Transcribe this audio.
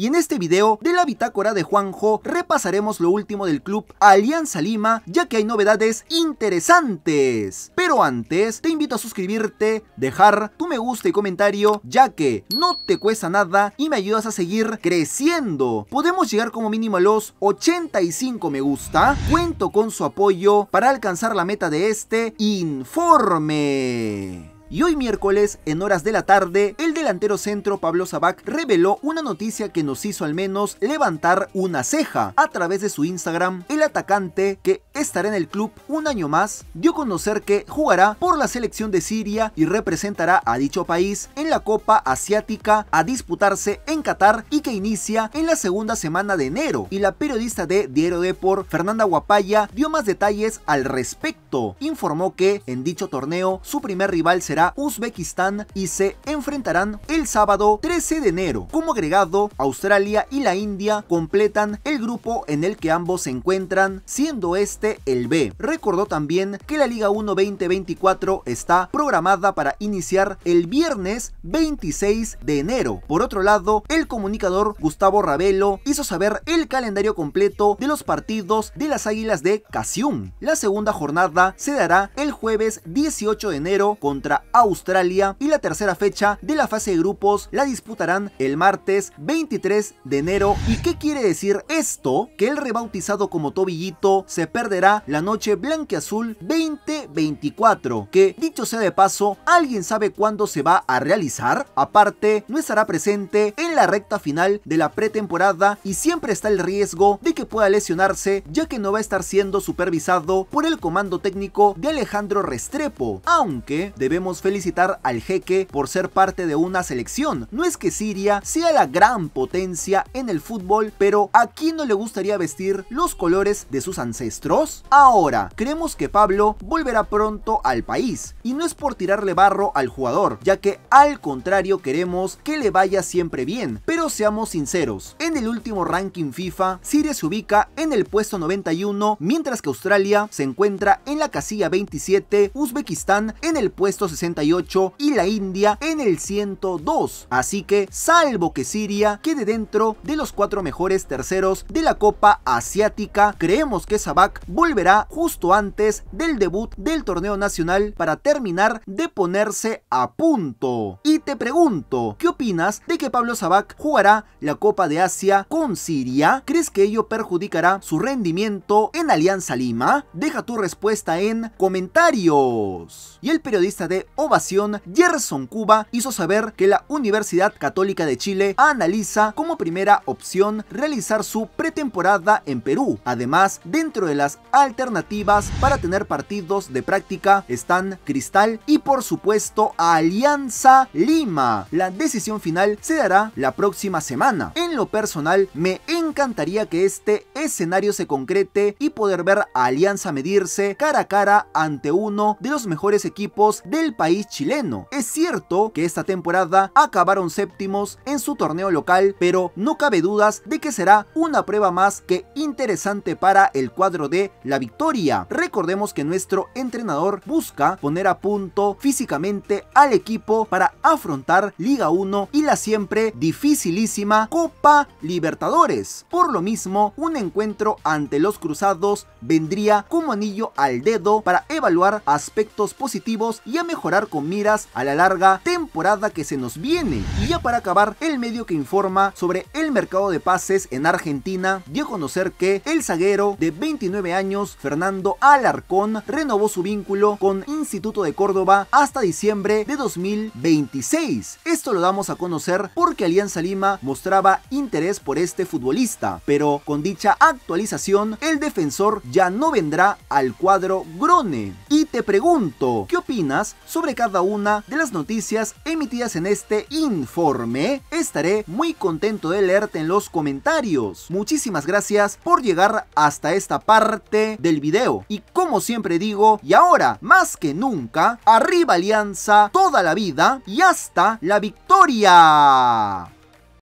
Y en este video de la bitácora de Juanjo repasaremos lo último del club Alianza Lima, ya que hay novedades interesantes. Pero antes, te invito a suscribirte, dejar tu me gusta y comentario, ya que no te cuesta nada y me ayudas a seguir creciendo. Podemos llegar como mínimo a los 85 me gusta. Cuento con su apoyo para alcanzar la meta de este informe. Y hoy miércoles, en horas de la tarde, delantero centro Pablo Sabac reveló una noticia que nos hizo al menos levantar una ceja. A través de su Instagram, el atacante, que estará en el club un año más, dio a conocer que jugará por la selección de Siria y representará a dicho país en la Copa Asiática a disputarse en Qatar y que inicia en la segunda semana de enero. Y la periodista de Diario Depor, Fernanda Guapaya, dio más detalles al respecto. Informó que en dicho torneo su primer rival será Uzbekistán y se enfrentarán el sábado 13 de enero. Como agregado, Australia y la India completan el grupo en el que ambos se encuentran, siendo este el B. Recordó también que la Liga 1 2024 está programada para iniciar el viernes 26 de enero. Por otro lado, el comunicador Gustavo Ravelo hizo saber el calendario completo de los partidos de las Águilas de Casium. La segunda jornada se dará el jueves 18 de enero contra Australia y la tercera fecha de la fase grupos la disputarán el martes 23 de enero. ¿Y qué quiere decir esto? Que el rebautizado como Tobillito se perderá la noche blanqueazul 2024, que dicho sea de paso, ¿alguien sabe cuándo se va a realizar? Aparte, no estará presente en la recta final de la pretemporada y siempre está el riesgo de que pueda lesionarse ya que no va a estar siendo supervisado por el comando técnico de Alejandro Restrepo, aunque debemos felicitar al jeque por ser parte de una selección. No es que Siria sea la gran potencia en el fútbol, pero ¿a quién no le gustaría vestir los colores de sus ancestros? Ahora, creemos que Pablo volverá pronto al país y no es por tirarle barro al jugador, ya que al contrario queremos que le vaya siempre bien pero seamos sinceros, en el último ranking FIFA, Siria se ubica en el puesto 91, mientras que Australia se encuentra en la casilla 27, Uzbekistán en el puesto 68 y la India en el 102. Así que, salvo que Siria quede dentro de los cuatro mejores terceros de la Copa Asiática, creemos que Sabak volverá justo antes del debut del torneo nacional para terminar de ponerse a punto te pregunto, ¿qué opinas de que Pablo Sabac jugará la Copa de Asia con Siria? ¿Crees que ello perjudicará su rendimiento en Alianza Lima? Deja tu respuesta en comentarios. Y el periodista de Ovación, Gerson Cuba, hizo saber que la Universidad Católica de Chile analiza como primera opción realizar su pretemporada en Perú. Además, dentro de las alternativas para tener partidos de práctica están Cristal y por supuesto Alianza Lima. La decisión final se dará la próxima semana. En lo personal, me he encantaría que este escenario se concrete y poder ver a Alianza medirse cara a cara ante uno de los mejores equipos del país chileno. Es cierto que esta temporada acabaron séptimos en su torneo local, pero no cabe dudas de que será una prueba más que interesante para el cuadro de la victoria. Recordemos que nuestro entrenador busca poner a punto físicamente al equipo para afrontar Liga 1 y la siempre dificilísima Copa Libertadores. Por lo mismo, un encuentro ante los Cruzados vendría como anillo al dedo para evaluar aspectos positivos y a mejorar con miras a la larga temporada que se nos viene. Y ya para acabar, el medio que informa sobre el mercado de pases en Argentina dio a conocer que el zaguero de 29 años, Fernando Alarcón, renovó su vínculo con Instituto de Córdoba hasta diciembre de 2026. Esto lo damos a conocer porque Alianza Lima mostraba interés por este futbolista pero con dicha actualización el defensor ya no vendrá al cuadro Grone. Y te pregunto, ¿qué opinas sobre cada una de las noticias emitidas en este informe? Estaré muy contento de leerte en los comentarios. Muchísimas gracias por llegar hasta esta parte del video. Y como siempre digo, y ahora más que nunca, arriba Alianza toda la vida y hasta la victoria.